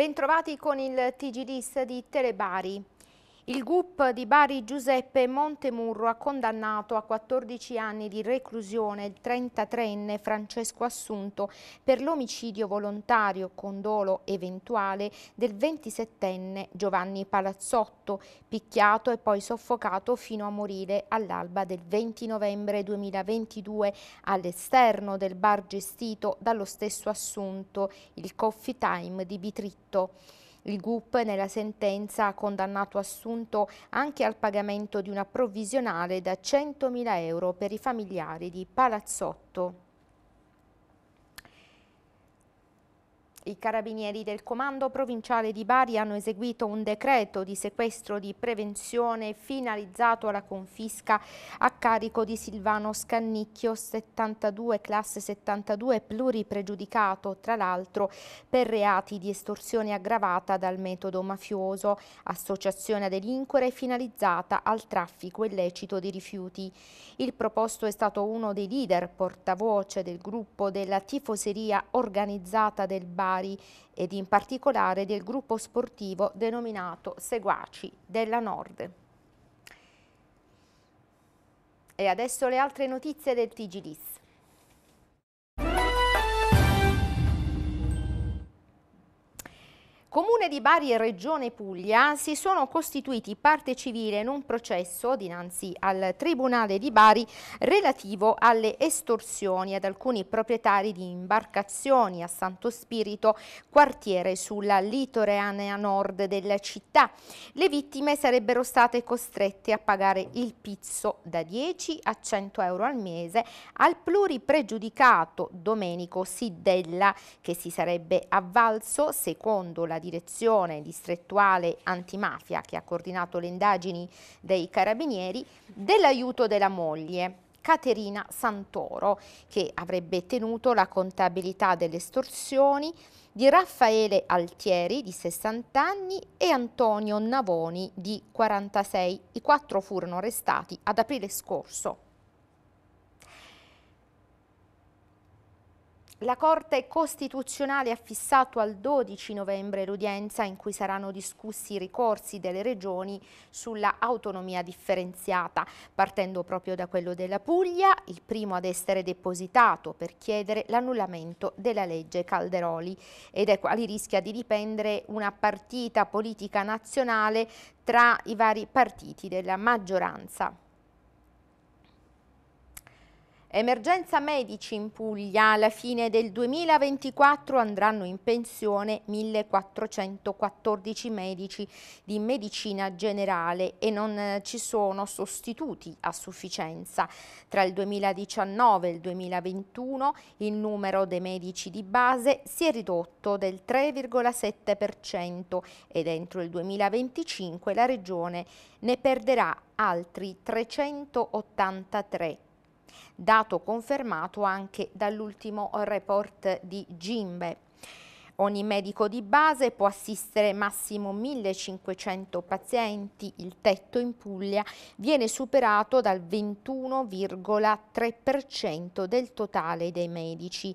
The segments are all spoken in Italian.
Bentrovati con il TG di Telebari. Il GUP di Bari Giuseppe Montemurro ha condannato a 14 anni di reclusione il 33enne Francesco Assunto per l'omicidio volontario con dolo eventuale del 27enne Giovanni Palazzotto, picchiato e poi soffocato fino a morire all'alba del 20 novembre 2022 all'esterno del bar gestito dallo stesso Assunto, il Coffee Time di Bitritto. Il GUP nella sentenza ha condannato Assunto anche al pagamento di una provvisionale da 100.000 euro per i familiari di Palazzotto. I carabinieri del Comando Provinciale di Bari hanno eseguito un decreto di sequestro di prevenzione finalizzato alla confisca a carico di Silvano Scannicchio, 72, classe 72, pluripregiudicato, tra l'altro per reati di estorsione aggravata dal metodo mafioso, associazione a delinquere finalizzata al traffico illecito di rifiuti. Il proposto è stato uno dei leader portavoce del gruppo della tifoseria organizzata del Bari militari ed in particolare del gruppo sportivo denominato Seguaci della Nord. E adesso le altre notizie del Tigilis. Comune di Bari e Regione Puglia si sono costituiti parte civile in un processo dinanzi al Tribunale di Bari relativo alle estorsioni ad alcuni proprietari di imbarcazioni a Santo Spirito, quartiere sulla litoreanea nord della città. Le vittime sarebbero state costrette a pagare il pizzo da 10 a 100 euro al mese al pluripregiudicato Domenico Siddella, che si sarebbe avvalso, secondo la direzione distrettuale antimafia che ha coordinato le indagini dei carabinieri, dell'aiuto della moglie Caterina Santoro, che avrebbe tenuto la contabilità delle estorsioni di Raffaele Altieri, di 60 anni, e Antonio Navoni, di 46. I quattro furono arrestati ad aprile scorso. La Corte Costituzionale ha fissato al 12 novembre l'udienza in cui saranno discussi i ricorsi delle regioni sulla autonomia differenziata, partendo proprio da quello della Puglia, il primo ad essere depositato per chiedere l'annullamento della legge Calderoli ed è quali rischia di dipendere una partita politica nazionale tra i vari partiti della maggioranza. Emergenza medici in Puglia, alla fine del 2024 andranno in pensione 1414 medici di medicina generale e non eh, ci sono sostituti a sufficienza. Tra il 2019 e il 2021 il numero dei medici di base si è ridotto del 3,7% e entro il 2025 la Regione ne perderà altri 383 dato confermato anche dall'ultimo report di Gimbe. Ogni medico di base può assistere massimo 1500 pazienti, il tetto in Puglia viene superato dal 21,3% del totale dei medici.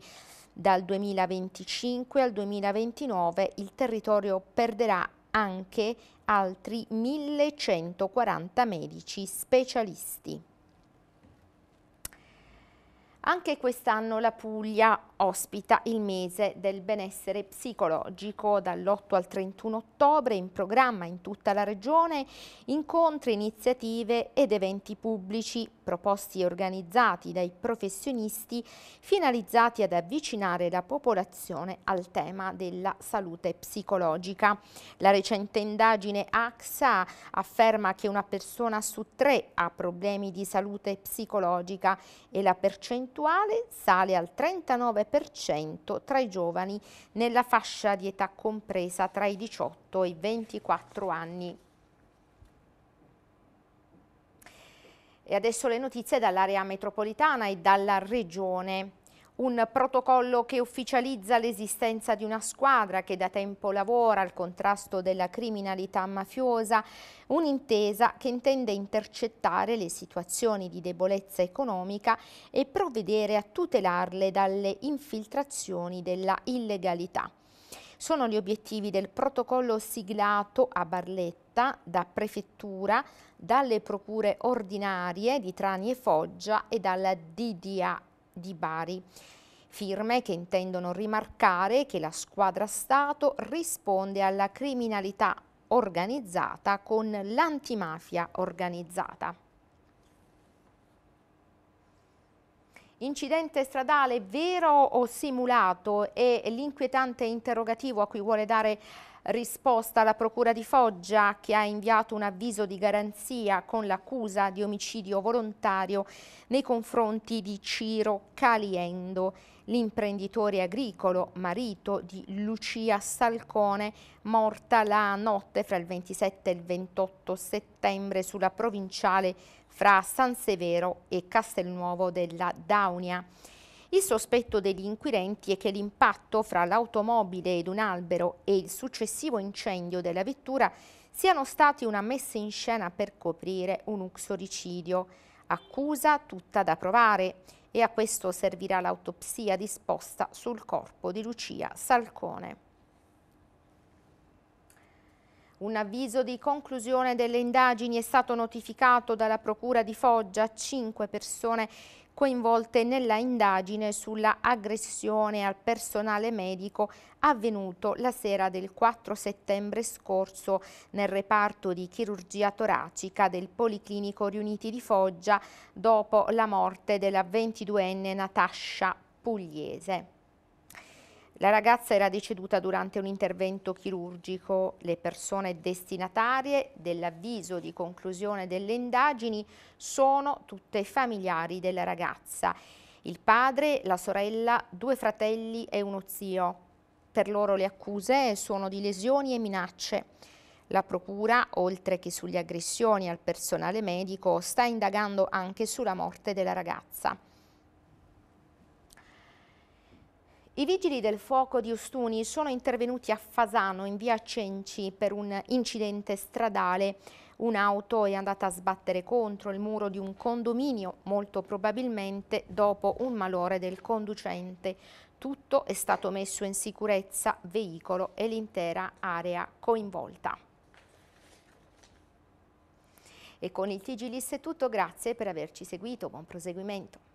Dal 2025 al 2029 il territorio perderà anche altri 1140 medici specialisti. Anche quest'anno la Puglia ospita il mese del benessere psicologico dall'8 al 31 ottobre in programma in tutta la regione incontri, iniziative ed eventi pubblici proposti e organizzati dai professionisti finalizzati ad avvicinare la popolazione al tema della salute psicologica. La recente indagine AXA afferma che una persona su tre ha problemi di salute psicologica e la percentuale sale al 39% 9% tra i giovani nella fascia di età compresa tra i 18 e i 24 anni. E adesso le notizie dall'area metropolitana e dalla regione. Un protocollo che ufficializza l'esistenza di una squadra che da tempo lavora al contrasto della criminalità mafiosa, un'intesa che intende intercettare le situazioni di debolezza economica e provvedere a tutelarle dalle infiltrazioni della illegalità. Sono gli obiettivi del protocollo siglato a Barletta da Prefettura, dalle procure ordinarie di Trani e Foggia e dalla DDA di Bari. Firme che intendono rimarcare che la squadra Stato risponde alla criminalità organizzata con l'antimafia organizzata. Incidente stradale vero o simulato è l'inquietante interrogativo a cui vuole dare Risposta alla Procura di Foggia che ha inviato un avviso di garanzia con l'accusa di omicidio volontario nei confronti di Ciro Caliendo, l'imprenditore agricolo, marito di Lucia Salcone, morta la notte fra il 27 e il 28 settembre sulla provinciale fra San Severo e Castelnuovo della Daunia. Il sospetto degli inquirenti è che l'impatto fra l'automobile ed un albero e il successivo incendio della vettura siano stati una messa in scena per coprire un uxoricidio, accusa tutta da provare e a questo servirà l'autopsia disposta sul corpo di Lucia Salcone. Un avviso di conclusione delle indagini è stato notificato dalla Procura di Foggia a cinque persone coinvolte nella indagine sulla aggressione al personale medico avvenuto la sera del 4 settembre scorso nel reparto di chirurgia toracica del Policlinico Riuniti di Foggia dopo la morte della 22enne Natascia Pugliese. La ragazza era deceduta durante un intervento chirurgico. Le persone destinatarie dell'avviso di conclusione delle indagini sono tutte familiari della ragazza. Il padre, la sorella, due fratelli e uno zio. Per loro le accuse sono di lesioni e minacce. La Procura, oltre che sulle aggressioni al personale medico, sta indagando anche sulla morte della ragazza. I vigili del fuoco di Ustuni sono intervenuti a Fasano in via Cenci per un incidente stradale. Un'auto è andata a sbattere contro il muro di un condominio, molto probabilmente dopo un malore del conducente. Tutto è stato messo in sicurezza, veicolo e l'intera area coinvolta. E con il TG List è tutto, grazie per averci seguito, buon proseguimento.